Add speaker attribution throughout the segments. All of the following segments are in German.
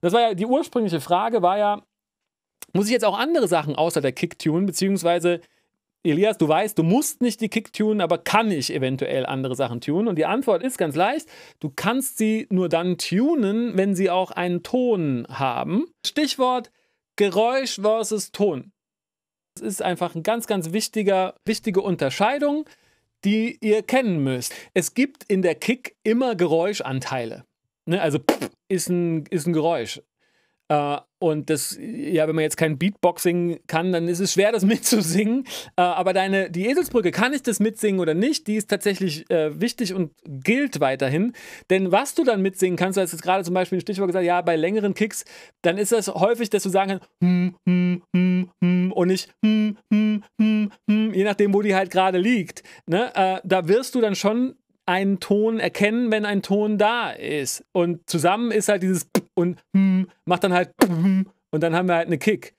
Speaker 1: Das war ja die ursprüngliche Frage, war ja, muss ich jetzt auch andere Sachen außer der Kick tun, beziehungsweise Elias, du weißt, du musst nicht die Kick tunen, aber kann ich eventuell andere Sachen tunen? Und die Antwort ist ganz leicht, du kannst sie nur dann tunen, wenn sie auch einen Ton haben. Stichwort Geräusch versus Ton. Das ist einfach eine ganz, ganz wichtiger, wichtige Unterscheidung, die ihr kennen müsst. Es gibt in der Kick immer Geräuschanteile. Ne? Also pff, ist ein, ist ein Geräusch. Uh, und das, ja, wenn man jetzt kein Beatboxing kann, dann ist es schwer, das mitzusingen. Uh, aber deine, die Eselsbrücke, kann ich das mitsingen oder nicht, die ist tatsächlich uh, wichtig und gilt weiterhin. Denn was du dann mitsingen kannst, du hast jetzt gerade zum Beispiel ein Stichwort gesagt, ja, bei längeren Kicks, dann ist das häufig, dass du sagen kannst, hm, hm, hm, hm, und nicht hm, hm, hm, hm, je nachdem, wo die halt gerade liegt. Ne? da wirst du dann schon einen Ton erkennen, wenn ein Ton da ist. Und zusammen ist halt dieses und hm, macht dann halt hm und dann haben wir halt eine Kick.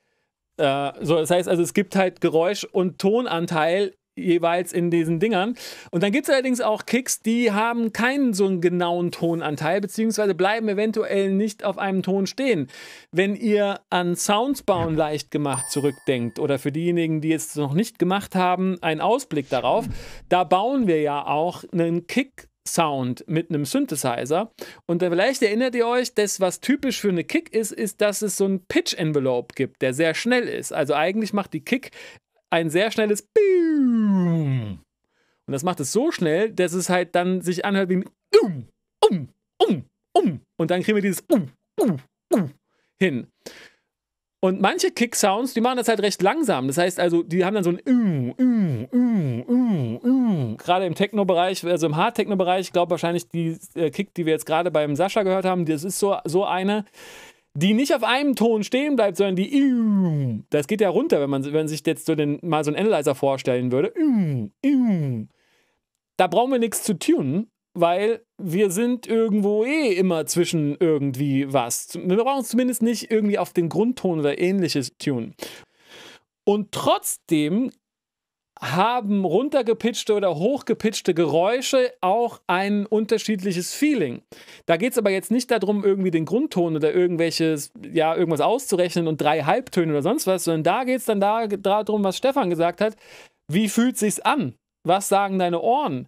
Speaker 1: Äh, so, das heißt also, es gibt halt Geräusch- und Tonanteil jeweils in diesen Dingern. Und dann gibt es allerdings auch Kicks, die haben keinen so einen genauen Tonanteil, beziehungsweise bleiben eventuell nicht auf einem Ton stehen. Wenn ihr an Sounds bauen leicht gemacht zurückdenkt oder für diejenigen, die es noch nicht gemacht haben, einen Ausblick darauf, da bauen wir ja auch einen Kick Sound mit einem Synthesizer. Und vielleicht erinnert ihr euch, das, was typisch für eine Kick ist, ist, dass es so einen Pitch-Envelope gibt, der sehr schnell ist. Also eigentlich macht die Kick ein sehr schnelles Boom. Und das macht es so schnell, dass es halt dann sich anhört wie ein um, um, um, um. Und dann kriegen wir dieses um, um, um hin. Und manche Kick-Sounds, die machen das halt recht langsam. Das heißt also, die haben dann so ein um, um, um, um, um. Gerade im Techno-Bereich, also im Hard-Techno-Bereich, ich glaube wahrscheinlich die äh, Kick, die wir jetzt gerade beim Sascha gehört haben, das ist so, so eine, die nicht auf einem Ton stehen bleibt, sondern die. Das geht ja runter, wenn man, wenn man sich jetzt so den, mal so einen Analyzer vorstellen würde. Da brauchen wir nichts zu tunen, weil wir sind irgendwo eh immer zwischen irgendwie was. Wir brauchen es zumindest nicht irgendwie auf den Grundton oder ähnliches tunen. Und trotzdem haben runtergepitchte oder hochgepitchte Geräusche auch ein unterschiedliches Feeling. Da geht es aber jetzt nicht darum, irgendwie den Grundton oder irgendwelches, ja, irgendwas auszurechnen und drei Halbtöne oder sonst was, sondern da geht es dann darum, was Stefan gesagt hat, wie fühlt sich's an? Was sagen deine Ohren?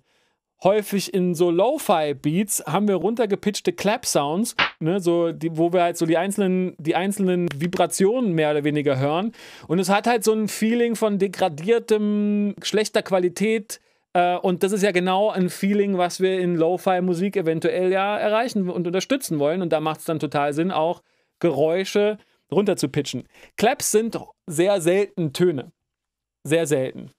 Speaker 1: häufig in so Lo-Fi-Beats haben wir runtergepitchte Clap-Sounds, ne, so die, wo wir halt so die einzelnen, die einzelnen Vibrationen mehr oder weniger hören. Und es hat halt so ein Feeling von degradiertem, schlechter Qualität. Äh, und das ist ja genau ein Feeling, was wir in Lo-Fi-Musik eventuell ja erreichen und unterstützen wollen. Und da macht es dann total Sinn, auch Geräusche runter zu pitchen. Claps sind sehr selten Töne. Sehr selten.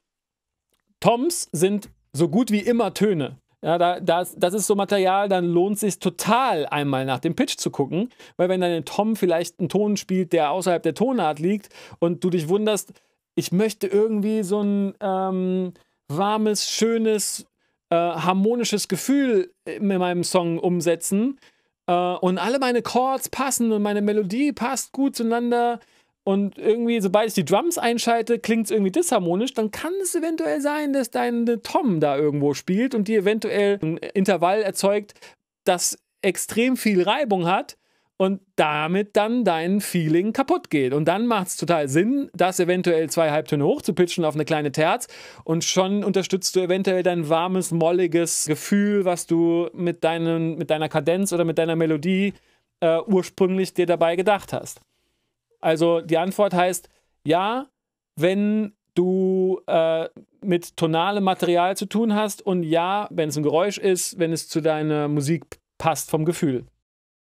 Speaker 1: Toms sind so gut wie immer Töne. Ja, da, das, das ist so Material, dann lohnt es sich total einmal nach dem Pitch zu gucken, weil wenn dann ein Tom vielleicht einen Ton spielt, der außerhalb der Tonart liegt und du dich wunderst, ich möchte irgendwie so ein ähm, warmes, schönes, äh, harmonisches Gefühl in meinem Song umsetzen äh, und alle meine Chords passen und meine Melodie passt gut zueinander und irgendwie, sobald ich die Drums einschalte, klingt es irgendwie disharmonisch. Dann kann es eventuell sein, dass deine Tom da irgendwo spielt und die eventuell ein Intervall erzeugt, das extrem viel Reibung hat und damit dann dein Feeling kaputt geht. Und dann macht es total Sinn, das eventuell zwei Halbtöne hochzupitchen auf eine kleine Terz und schon unterstützt du eventuell dein warmes, molliges Gefühl, was du mit, deinen, mit deiner Kadenz oder mit deiner Melodie äh, ursprünglich dir dabei gedacht hast. Also die Antwort heißt ja, wenn du äh, mit tonalem Material zu tun hast und ja, wenn es ein Geräusch ist, wenn es zu deiner Musik passt vom Gefühl.